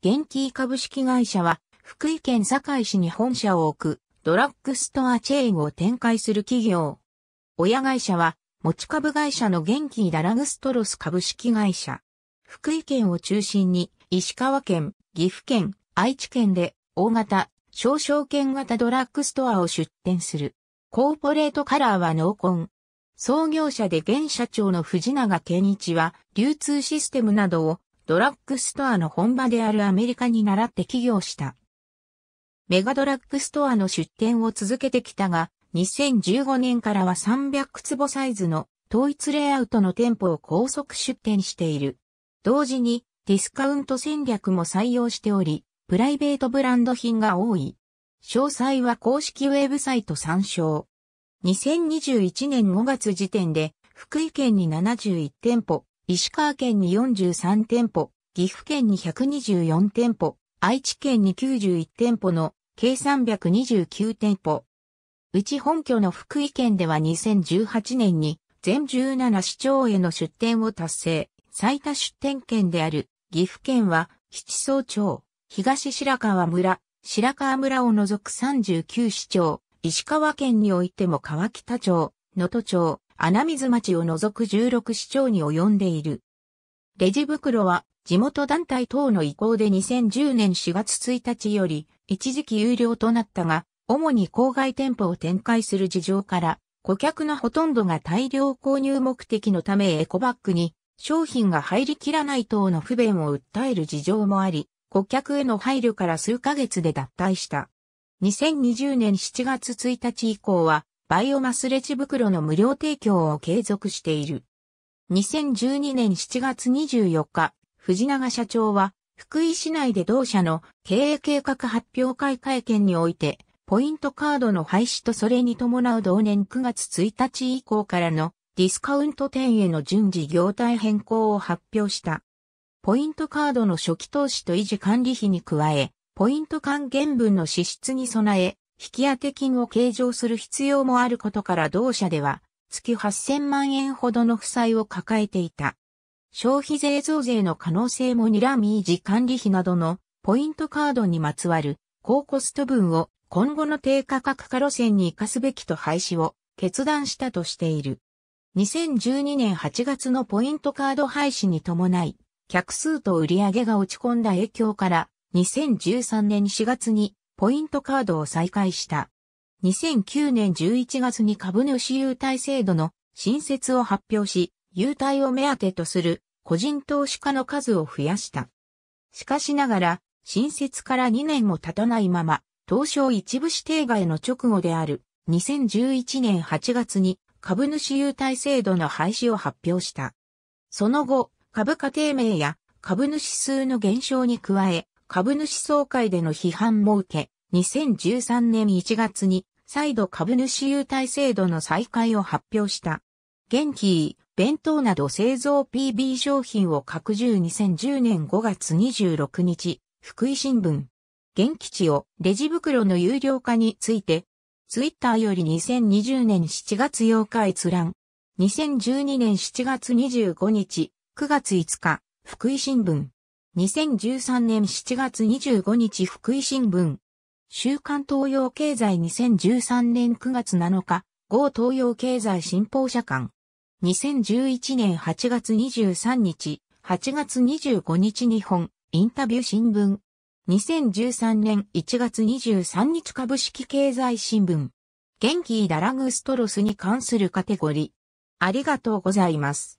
元気株式会社は、福井県堺市に本社を置く、ドラッグストアチェーンを展開する企業。親会社は、持ち株会社の元気ダラグストロス株式会社。福井県を中心に、石川県、岐阜県、愛知県で、大型、小商圏型ドラッグストアを出店する。コーポレートカラーは濃紺。創業者で現社長の藤永健一は、流通システムなどをドラッグストアの本場であるアメリカに倣って起業した。メガドラッグストアの出店を続けてきたが、2015年からは300坪サイズの統一レイアウトの店舗を高速出店している。同時にディスカウント戦略も採用しており、プライベートブランド品が多い。詳細は公式ウェブサイト参照。2021年5月時点で、福井県に71店舗、石川県に43店舗、岐阜県に124店舗、愛知県に91店舗の計329店舗。うち本拠の福井県では2018年に全17市町への出店を達成、最多出店県である岐阜県は七総町、東白川村、白川村を除く39市町、石川県においても川北町、能登町、穴水町を除く16市町に及んでいる。レジ袋は地元団体等の意向で2010年4月1日より一時期有料となったが、主に郊外店舗を展開する事情から、顧客のほとんどが大量購入目的のためエコバッグに商品が入りきらない等の不便を訴える事情もあり、顧客への配慮から数ヶ月で脱退した。2020年7月1日以降は、バイオマスレジ袋の無料提供を継続している。2012年7月24日、藤永社長は、福井市内で同社の経営計画発表会会見において、ポイントカードの廃止とそれに伴う同年9月1日以降からのディスカウント店への順次業態変更を発表した。ポイントカードの初期投資と維持管理費に加え、ポイント還元分の支出に備え、引当金を計上する必要もあることから同社では、月8000万円ほどの負債を抱えていた。消費税増税の可能性も睨み維持管理費などのポイントカードにまつわる高コスト分を今後の低価格化路線に活かすべきと廃止を決断したとしている。2012年8月のポイントカード廃止に伴い、客数と売上が落ち込んだ影響から、2013年4月にポイントカードを再開した。2009年11月に株主優待制度の新設を発表し、優待を目当てとする個人投資家の数を増やした。しかしながら、新設から2年も経たないまま、東証一部指定外の直後である2011年8月に株主優待制度の廃止を発表した。その後、株価低迷や株主数の減少に加え、株主総会での批判も受け、2013年1月に再度株主優待制度の再開を発表した。元キー、弁当など製造 PB 商品を拡充2010年5月26日、福井新聞。現吉をレジ袋の有料化について、ツイッターより2020年7月8日閲覧。2012年7月25日、9月5日、福井新聞。2013年7月25日福井新聞。週刊東洋経済2013年9月7日、号東洋経済新報社館。2011年8月23日、8月25日日本、インタビュー新聞。2013年1月23日株式経済新聞。元気ダラグストロスに関するカテゴリー。ありがとうございます。